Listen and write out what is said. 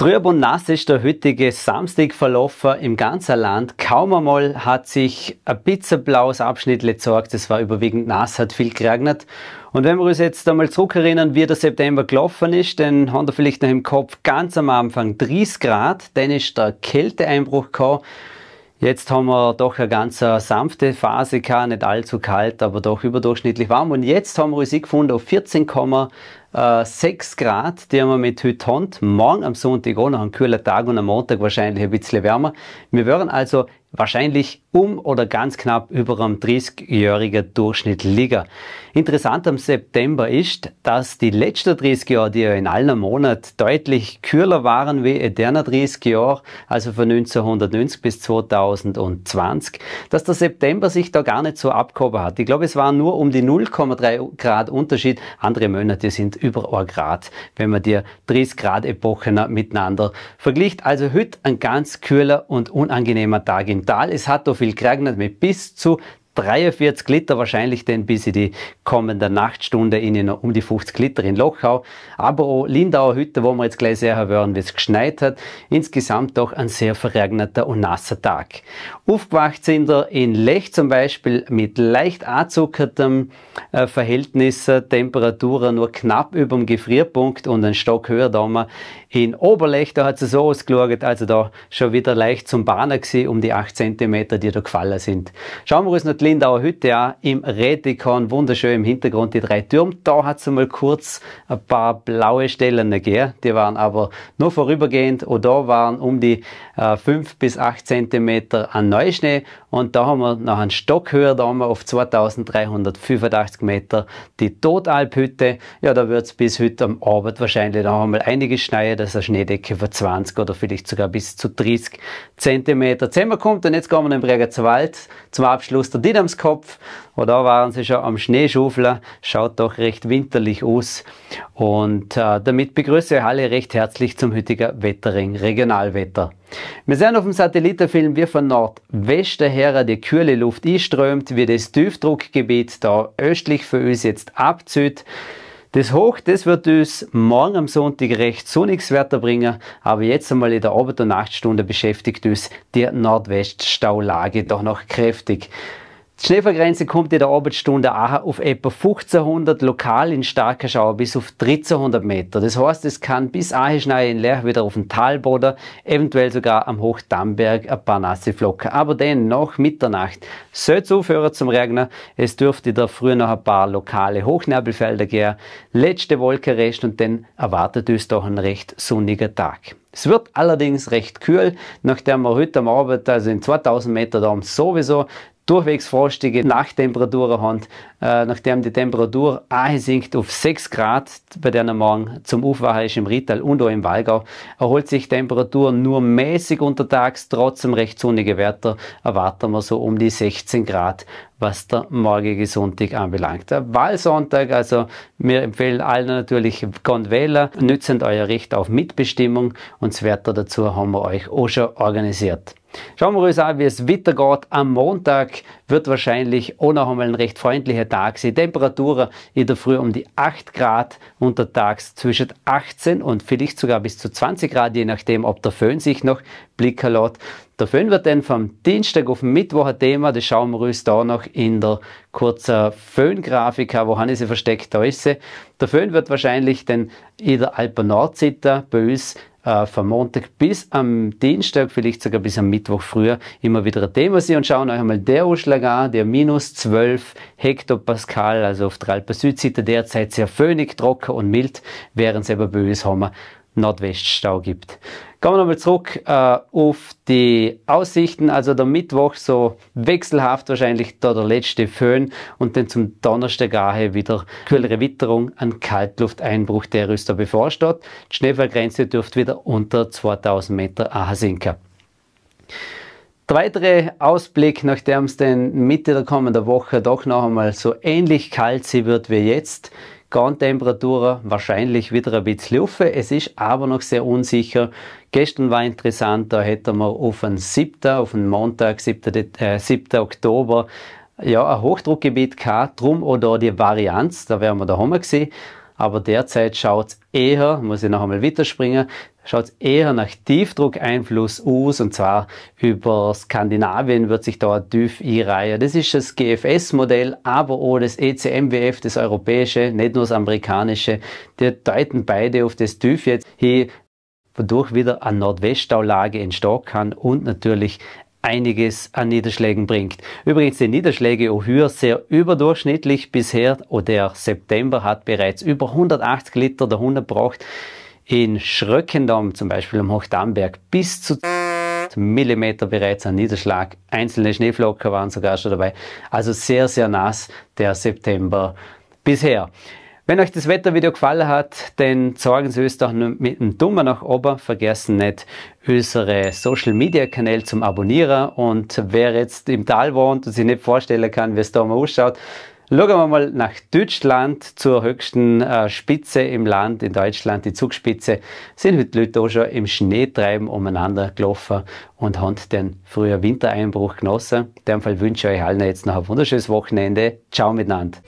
Trüb und nass ist der heutige Samstag verlaufen im ganzen Land. Kaum einmal hat sich ein bisschen blaues Abschnitt gezeigt. Es war überwiegend nass, hat viel geregnet. Und wenn wir uns jetzt einmal zurückerinnern, wie der September gelaufen ist, dann haben wir vielleicht noch im Kopf ganz am Anfang 30 Grad, dann ist der Kälteeinbruch gekommen. Jetzt haben wir doch eine ganz äh, sanfte Phase gehabt, nicht allzu kalt, aber doch überdurchschnittlich warm. Und jetzt haben wir Musik eh gefunden auf 14,6 Grad, die haben wir mit heute haben. Morgen am Sonntag auch noch ein kühler Tag und am Montag wahrscheinlich ein bisschen wärmer. Wir wären also wahrscheinlich um oder ganz knapp über einem 30-jährigen Durchschnitt liegen. Interessant am September ist, dass die letzten 30 Jahre, die ja in allen Monaten deutlich kühler waren wie in deren 30 Jahre, also von 1990 bis 2020, dass der September sich da gar nicht so abgehoben hat. Ich glaube, es waren nur um die 0,3 Grad Unterschied. Andere Monate sind über 1 Grad, wenn man die 30 Grad Epochen miteinander vergleicht. Also heute ein ganz kühler und unangenehmer Tag in Mental. Es hat da viel geregnet mit bis zu 43 Liter wahrscheinlich denn bis in die kommende Nachtstunde in um die 50 Liter in Lochau. Aber auch Lindauer Hütte, wo wir jetzt gleich sehr hören, wie es geschneit hat. Insgesamt doch ein sehr verregneter und nasser Tag. Aufgewacht sind wir in Lech zum Beispiel mit leicht anzuckertem äh, Verhältnis, äh, Temperaturen nur knapp über dem Gefrierpunkt und einen Stock höher da haben wir in Oberlech, da hat es so ausgeschaut, also da schon wieder leicht zum Bahner gewesen, um die 8 cm, die da gefallen sind. Schauen wir uns noch die Lindauer Hütte ja im Retikon, wunderschön im Hintergrund die drei Türme. Da hat es mal kurz ein paar blaue Stellen gegeben, die waren aber nur vorübergehend und da waren um die äh, 5 bis 8 cm an Neuschnee und da haben wir nach einem Stock höher, da haben wir auf 2385 Meter die Totalphütte. Ja, da wird es bis heute am Abend wahrscheinlich noch einmal einiges schneien, ist eine Schneedecke von 20 oder vielleicht sogar bis zu 30 cm kommt Und jetzt kommen wir in den Bregenzer Wald zum Abschluss der Dinner Williams Kopf. Und da waren sie schon am Schneeschaufeln. Schaut doch recht winterlich aus. Und äh, damit begrüße ich alle recht herzlich zum heutigen Wettering Regionalwetter. Wir sehen auf dem Satellitenfilm, wie von Nordwesten her die kühle Luft einströmt, wie das Tiefdruckgebiet da östlich für uns jetzt abzieht. Das Hoch, das wird uns morgen am Sonntag recht sonniges Wetter bringen, aber jetzt einmal in der Abend- und Nachtstunde beschäftigt uns die Nordweststaulage doch noch kräftig. Die Schneefallgrenze kommt in der Arbeitsstunde auch auf etwa 1500, lokal in starker Schauer bis auf 1300 Meter. Das heißt, es kann bis Aheschnei in Lerch wieder auf den Talboden, eventuell sogar am Hochdammberg ein paar nasse Flocken. Aber dann nach Mitternacht soll es aufhören zum Regnen. Es dürfte da früher noch ein paar lokale Hochnebelfelder gehen. Letzte Wolke rest und dann erwartet uns doch ein recht sonniger Tag. Es wird allerdings recht kühl, nachdem wir heute am Abend, also in 2000 Meter, da haben sowieso durchwegs frostige Nachttemperaturen haben, äh, nachdem die Temperatur sinkt auf 6 Grad, bei der morgen zum Aufwachen ist im Rital und auch im Walgau, erholt sich Temperatur nur mäßig untertags, trotzdem recht sonnige Wetter erwarten wir so um die 16 Grad was der morgige Sonntag anbelangt. Der Wahlsonntag, also wir empfehlen allen natürlich, geht wählen, nützend euer Recht auf Mitbestimmung und das Wetter dazu haben wir euch auch schon organisiert. Schauen wir uns an, wie es weitergeht. Am Montag wird wahrscheinlich auch noch einmal ein recht freundlicher Tag sein. Temperaturen in der Früh um die 8 Grad, untertags zwischen 18 und vielleicht sogar bis zu 20 Grad, je nachdem, ob der Föhn sich noch blicken lässt. Der Föhn wird dann vom Dienstag auf Mittwoch ein Thema. Das schauen wir uns da noch in der kurzen Föhngrafik an. Wo habe sie versteckt? Da ist sie. Der Föhn wird wahrscheinlich dann in der Alpen Nord sitzen, bei uns äh, vom Montag bis am Dienstag, vielleicht sogar bis am Mittwoch früher, immer wieder ein Thema sehen und schauen euch einmal der Ausschlag an, der minus 12 Hektopascal, also auf der Alper Südseite derzeit sehr föhnig, trocken und mild, während es eben bei uns haben wir Nordweststau gibt. Kommen wir nochmal zurück äh, auf die Aussichten. Also der Mittwoch so wechselhaft wahrscheinlich da der letzte Föhn und dann zum Donnerstag daher wieder kühlere Witterung, ein Kaltlufteinbruch, der uns da bevorsteht. Die Schneefallgrenze dürfte wieder unter 2000 Meter sinken. Der weitere Ausblick, nachdem es dann Mitte der kommenden Woche doch noch einmal so ähnlich kalt sie wird wie jetzt, Garntemperaturen wahrscheinlich wieder ein bisschen Luft. Es ist aber noch sehr unsicher. Gestern war interessant, da hätten wir auf den 7., auf den Montag, 7. Äh, 7. Oktober, ja, ein Hochdruckgebiet gehabt, drum oder die Varianz, da wären wir daheim gesehen aber derzeit schaut eher, muss ich noch einmal widerspringen, schaut eher nach Tiefdruckeinfluss aus und zwar über Skandinavien wird sich da eine TÜV einreihen. Das ist das GFS-Modell, aber auch das ECMWF, das europäische, nicht nur das amerikanische. Die deuten beide auf das TÜV jetzt hier, wodurch wieder eine Nordwestaulage entstehen kann und natürlich einiges an Niederschlägen bringt. Übrigens die Niederschläge auch höher sehr überdurchschnittlich bisher. Und der September hat bereits über 180 Liter der Hunde braucht. In Schröckendamm zum Beispiel am Hochdammberg, bis zu Millimeter bereits an Niederschlag. Einzelne Schneeflocken waren sogar schon dabei. Also sehr, sehr nass der September bisher. Wenn euch das Wettervideo gefallen hat, dann zeigen Sie uns doch mit einem Daumen nach oben. Vergessen nicht, unsere Social Media Kanäle zum Abonnieren. Und wer jetzt im Tal wohnt und sich nicht vorstellen kann, wie es da mal ausschaut, Schauen wir mal nach Deutschland, zur höchsten äh, Spitze im Land, in Deutschland, die Zugspitze, sind heute Leute auch schon im Schneetreiben umeinander gelaufen und haben den früher Wintereinbruch genossen. In dem Fall wünsche ich euch allen jetzt noch ein wunderschönes Wochenende. Ciao miteinander.